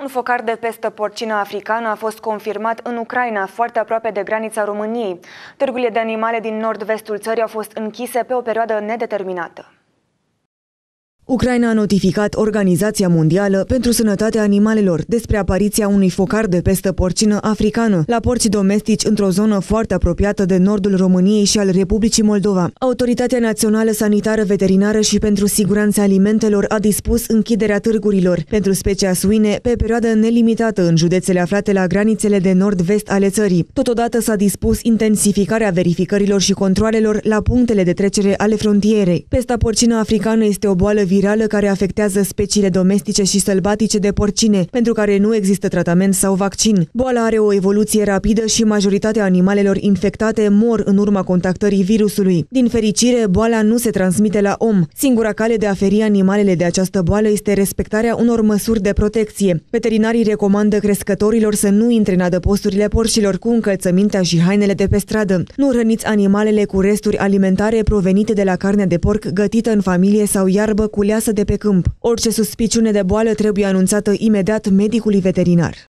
Un focar de pestă porcină africană a fost confirmat în Ucraina, foarte aproape de granița României. Târgurile de animale din nord-vestul țării au fost închise pe o perioadă nedeterminată. Ucraina a notificat Organizația Mondială pentru Sănătatea Animalelor despre apariția unui focar de pestă porcină africană la porci domestici într-o zonă foarte apropiată de nordul României și al Republicii Moldova. Autoritatea Națională Sanitară Veterinară și pentru Siguranța Alimentelor a dispus închiderea târgurilor pentru specia suine pe perioadă nelimitată în județele aflate la granițele de nord-vest ale țării. Totodată s-a dispus intensificarea verificărilor și controalelor la punctele de trecere ale frontierei. Pesta porcină africană este o boală virusă virală care afectează speciile domestice și sălbatice de porcine, pentru care nu există tratament sau vaccin. Boala are o evoluție rapidă și majoritatea animalelor infectate mor în urma contactării virusului. Din fericire, boala nu se transmite la om. Singura cale de a feri animalele de această boală este respectarea unor măsuri de protecție. Veterinarii recomandă crescătorilor să nu intre în adăposturile porcilor cu încălțămintea și hainele de pe stradă. Nu răniți animalele cu resturi alimentare provenite de la carnea de porc gătită în familie sau iarbă cu ileasă de pe câmp. Orice suspiciune de boală trebuie anunțată imediat medicului veterinar.